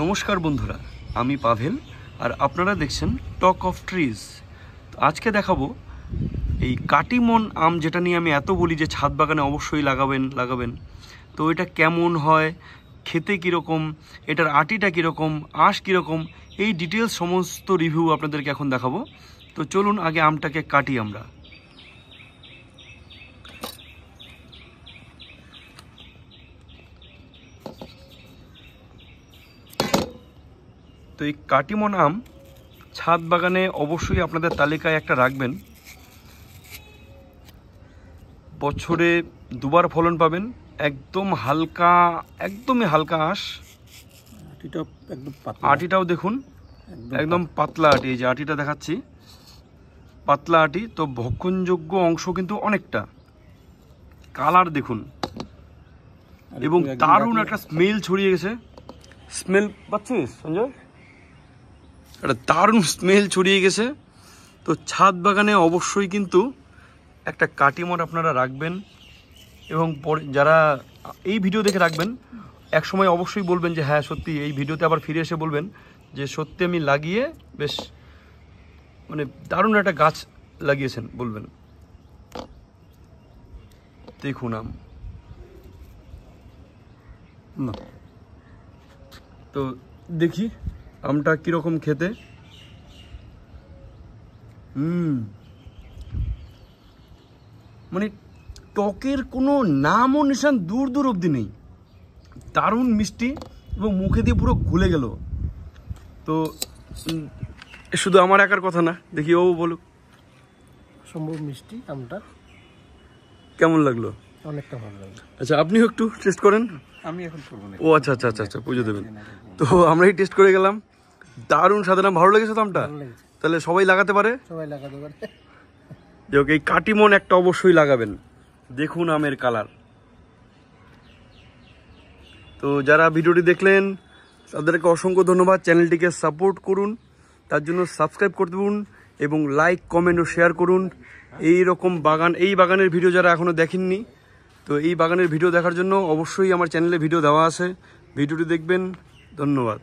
নমস্কার বন্ধুরা আমি পাভেল আর আপনারা দেখছেন টক অফ ট্রিজ আজকে দেখাবো এই কাটিমন আম যেটা নিয়ে আমি এত বলি যে ছাদ বাগানে অবশ্যই লাগাবেন লাগাবেন তো এটা কেমন হয় খেতে কীরকম এটার আটিটা কীরকম আঁশ কীরকম এই ডিটেলস সমস্ত রিভিউ আপনাদেরকে এখন দেখাবো তো চলুন আগে আমটাকে কাটি আমরা তো এই কাটিমন আম ছাদ বাগানে অবশ্যই আপনাদের তালিকায় একটা রাখবেন বছরে দুবার ফলন পাবেন একদম হালকা একদমই হালকা আঁশ আটিটাও একদম আটিটাও দেখুন একদম পাতলা আটি এই যে আটিটা দেখাচ্ছি পাতলা আটি তো ভক্ষণযোগ্য অংশ কিন্তু অনেকটা কালার দেখুন এবং দারুণ একটা স্মেল ছড়িয়ে গেছে স্মেল পাচ্ছিস সঞ্জয় একটা দারুণ স্মেল ছড়িয়ে গেছে তো ছাদ বাগানে অবশ্যই কিন্তু একটা কাটিমর আপনারা রাখবেন এবং পরে যারা এই ভিডিও দেখে রাখবেন এক সময় অবশ্যই বলবেন যে হ্যাঁ সত্যি এই ভিডিওতে আবার ফিরে এসে বলবেন যে সত্যি আমি লাগিয়ে বেশ মানে দারুণ একটা গাছ লাগিয়েছেন বলবেন দেখুন আম না তো দেখি আমটা কীরকম খেতে মানে টকের কোনো নাম ও নিশান দূর দূর অবধি নেই দারুণ মিষ্টি এবং মুখে দিয়ে পুরো ঘুলে গেল তো শুধু আমার একার কথা না দেখি ও বলুক সম্ভব মিষ্টি আমটা কেমন লাগলো অনেকটা ভালো লাগে আচ্ছা আপনিও একটু টেস্ট করেন আমি এখন ও আচ্ছা আচ্ছা আচ্ছা আচ্ছা পুজো দেবেন তো আমরাই টেস্ট করে গেলাম দারুণ সাধারণ ভালো লেগেছে তো আমটা তাহলে সবাই লাগাতে পারে সবাই লাগাতে পারে যাক এই কাটিমন একটা অবশ্যই লাগাবেন দেখুন আমের কালার তো যারা ভিডিওটি দেখলেন তাদেরকে অসংখ্য ধন্যবাদ চ্যানেলটিকে সাপোর্ট করুন তার জন্য সাবস্ক্রাইব করতে পারুন এবং লাইক কমেন্ট ও শেয়ার করুন এই রকম বাগান এই বাগানের ভিডিও যারা এখনও দেখেননি তো এই বাগানের ভিডিও দেখার জন্য অবশ্যই আমার চ্যানেলে ভিডিও দেওয়া আছে ভিডিওটি দেখবেন ধন্যবাদ